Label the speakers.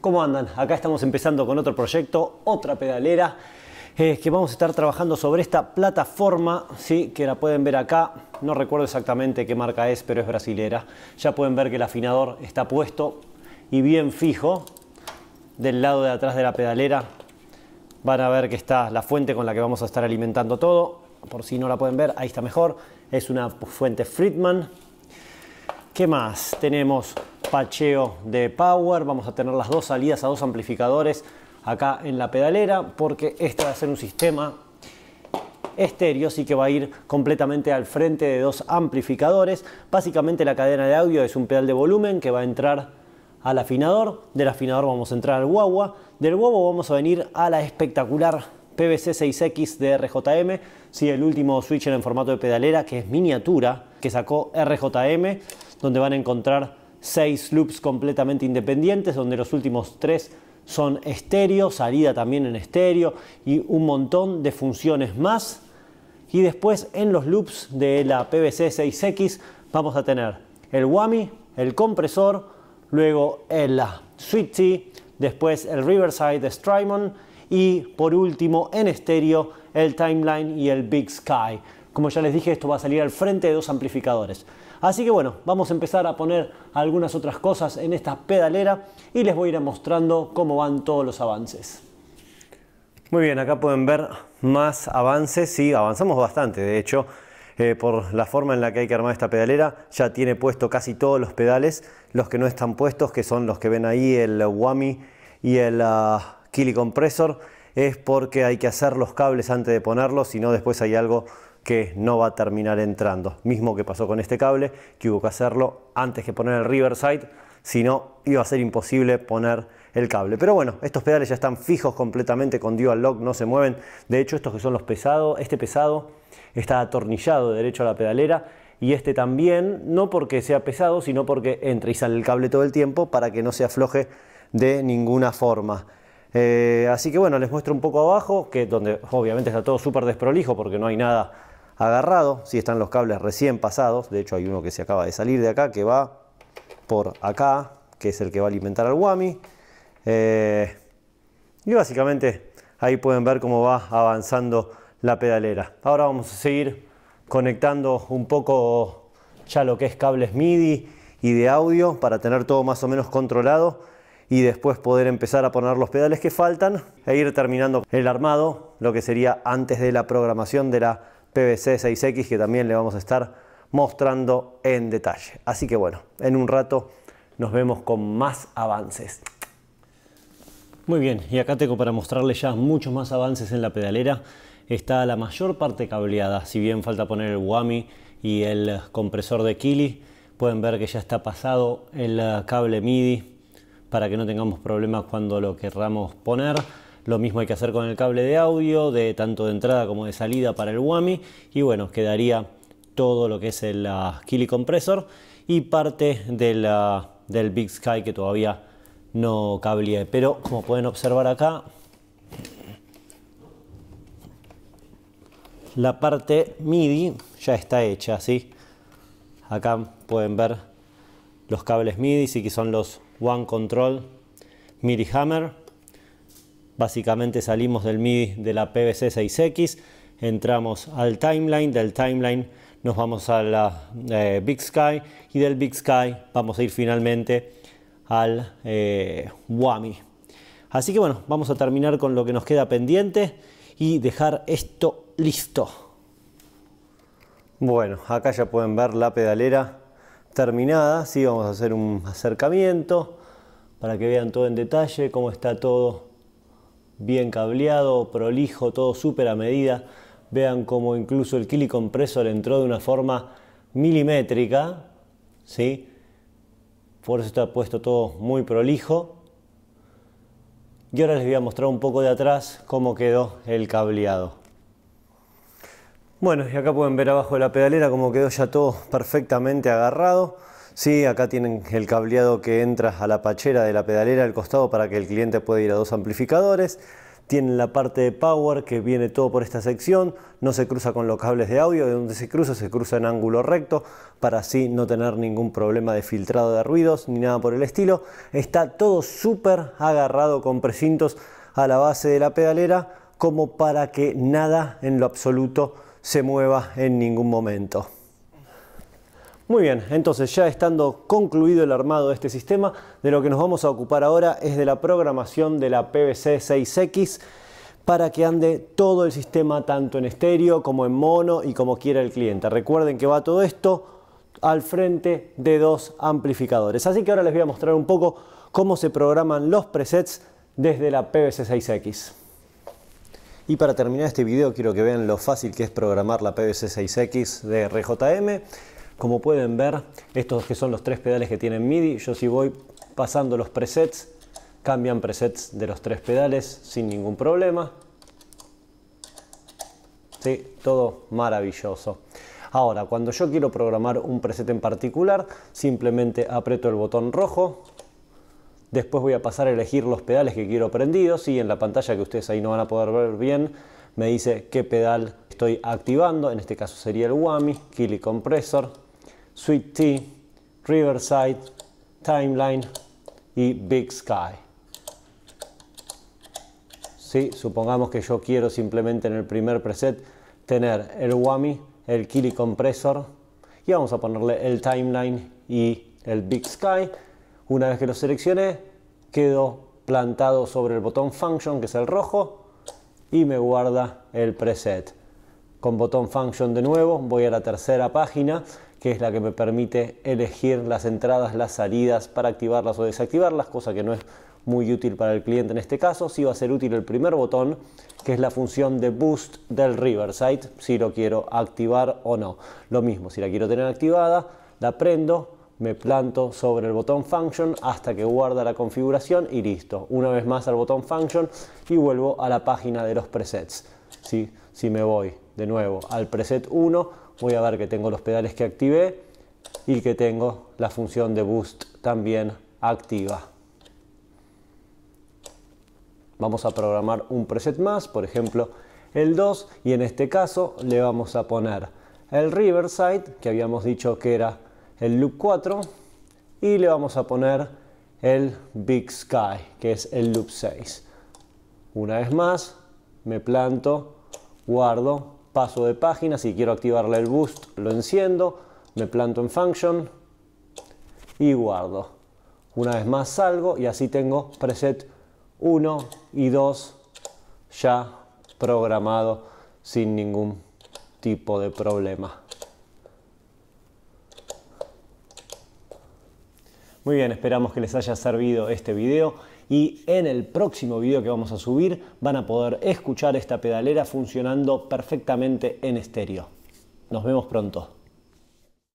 Speaker 1: ¿Cómo andan? Acá estamos empezando con otro proyecto, otra pedalera, eh, que vamos a estar trabajando sobre esta plataforma, ¿sí? que la pueden ver acá, no recuerdo exactamente qué marca es, pero es brasilera. Ya pueden ver que el afinador está puesto y bien fijo del lado de atrás de la pedalera. Van a ver que está la fuente con la que vamos a estar alimentando todo. Por si no la pueden ver, ahí está mejor. Es una fuente Friedman. ¿Qué más? Tenemos pacheo de power. Vamos a tener las dos salidas a dos amplificadores acá en la pedalera porque este va a ser un sistema estéreo, así que va a ir completamente al frente de dos amplificadores. Básicamente la cadena de audio es un pedal de volumen que va a entrar al afinador, del afinador vamos a entrar al guagua, del guagua vamos a venir a la espectacular PVC 6X de RJM, sí, el último switcher en formato de pedalera que es miniatura que sacó RJM, donde van a encontrar seis loops completamente independientes, donde los últimos tres son estéreo, salida también en estéreo y un montón de funciones más. Y después en los loops de la PVC 6X vamos a tener el WAMI, el compresor, luego el Sweet después el Riverside Strymon y por último en estéreo el Timeline y el Big Sky. Como ya les dije, esto va a salir al frente de dos amplificadores. Así que bueno, vamos a empezar a poner algunas otras cosas en esta pedalera y les voy a ir mostrando cómo van todos los avances. Muy bien, acá pueden ver más avances, sí, avanzamos bastante, de hecho, eh, por la forma en la que hay que armar esta pedalera, ya tiene puesto casi todos los pedales, los que no están puestos, que son los que ven ahí, el Wami y el ah, Kili Compressor, es porque hay que hacer los cables antes de ponerlos, si no después hay algo que no va a terminar entrando. Mismo que pasó con este cable, que hubo que hacerlo antes que poner el Riverside, si no iba a ser imposible poner el cable. Pero bueno, estos pedales ya están fijos completamente con dual lock, no se mueven. De hecho, estos que son los pesados, este pesado está atornillado derecho a la pedalera y este también, no porque sea pesado, sino porque entra y sale el cable todo el tiempo para que no se afloje de ninguna forma. Eh, así que bueno, les muestro un poco abajo, que donde obviamente está todo súper desprolijo porque no hay nada agarrado, si están los cables recién pasados, de hecho hay uno que se acaba de salir de acá, que va por acá, que es el que va a alimentar al Wami. Eh, y básicamente ahí pueden ver cómo va avanzando la pedalera. Ahora vamos a seguir conectando un poco ya lo que es cables MIDI y de audio para tener todo más o menos controlado y después poder empezar a poner los pedales que faltan e ir terminando el armado, lo que sería antes de la programación de la PVC 6X que también le vamos a estar mostrando en detalle. Así que bueno, en un rato nos vemos con más avances. Muy bien, y acá tengo para mostrarles ya muchos más avances en la pedalera. Está la mayor parte cableada, si bien falta poner el Wami y el compresor de Kili. Pueden ver que ya está pasado el cable MIDI para que no tengamos problemas cuando lo querramos poner. Lo mismo hay que hacer con el cable de audio, de tanto de entrada como de salida para el WAMI. Y bueno, quedaría todo lo que es el ah, Kili Compressor y parte del, del Big Sky que todavía no cableé. Pero como pueden observar acá, la parte MIDI ya está hecha, así Acá pueden ver los cables MIDI, sí que son los One Control MIDI Hammer Básicamente salimos del MIDI de la PVC 6X, entramos al timeline, del timeline nos vamos a la eh, Big Sky y del Big Sky vamos a ir finalmente al WAMI. Eh, Así que bueno, vamos a terminar con lo que nos queda pendiente y dejar esto listo. Bueno, acá ya pueden ver la pedalera terminada. Sí, vamos a hacer un acercamiento para que vean todo en detalle, cómo está todo bien cableado, prolijo, todo súper a medida. Vean cómo incluso el Kili compresor entró de una forma milimétrica, ¿sí? Por eso está puesto todo muy prolijo. Y ahora les voy a mostrar un poco de atrás cómo quedó el cableado. Bueno, y acá pueden ver abajo de la pedalera cómo quedó ya todo perfectamente agarrado. Sí, acá tienen el cableado que entra a la pachera de la pedalera al costado para que el cliente pueda ir a dos amplificadores. Tienen la parte de power que viene todo por esta sección, no se cruza con los cables de audio, de donde se cruza se cruza en ángulo recto para así no tener ningún problema de filtrado de ruidos ni nada por el estilo. Está todo súper agarrado con precintos a la base de la pedalera como para que nada en lo absoluto se mueva en ningún momento. Muy bien, entonces ya estando concluido el armado de este sistema, de lo que nos vamos a ocupar ahora es de la programación de la PVC 6X para que ande todo el sistema tanto en estéreo como en mono y como quiera el cliente. Recuerden que va todo esto al frente de dos amplificadores. Así que ahora les voy a mostrar un poco cómo se programan los presets desde la PVC 6X. Y para terminar este video quiero que vean lo fácil que es programar la PVC 6X de RJM. Como pueden ver, estos que son los tres pedales que tienen MIDI, yo si voy pasando los presets, cambian presets de los tres pedales sin ningún problema. Sí, todo maravilloso. Ahora, cuando yo quiero programar un preset en particular, simplemente aprieto el botón rojo, después voy a pasar a elegir los pedales que quiero prendidos y en la pantalla que ustedes ahí no van a poder ver bien, me dice qué pedal estoy activando, en este caso sería el WAMI, Kili Compressor, Sweet Tea, Riverside, Timeline y Big Sky. Supongamos que yo quiero simplemente en el primer preset tener el Wami, el Kili Compressor y vamos a ponerle el Timeline y el Big Sky. Una vez que lo seleccioné, quedo plantado sobre el botón Function, que es el rojo, y me guarda el preset. Con botón Function de nuevo, voy a la tercera página que es la que me permite elegir las entradas, las salidas para activarlas o desactivarlas, cosa que no es muy útil para el cliente en este caso. Sí va a ser útil el primer botón, que es la función de boost del Riverside, si lo quiero activar o no. Lo mismo, si la quiero tener activada, la prendo, me planto sobre el botón function hasta que guarda la configuración y listo. Una vez más al botón function y vuelvo a la página de los presets. ¿Sí? Si me voy de nuevo al preset 1, voy a ver que tengo los pedales que activé y que tengo la función de boost también activa. Vamos a programar un preset más, por ejemplo el 2 y en este caso le vamos a poner el Riverside que habíamos dicho que era el loop 4 y le vamos a poner el Big Sky que es el loop 6. Una vez más me planto, guardo paso de página, si quiero activarle el boost lo enciendo, me planto en function y guardo. Una vez más salgo y así tengo preset 1 y 2 ya programado sin ningún tipo de problema. Muy bien, esperamos que les haya servido este video y en el próximo video que vamos a subir van a poder escuchar esta pedalera funcionando perfectamente en estéreo. Nos vemos pronto.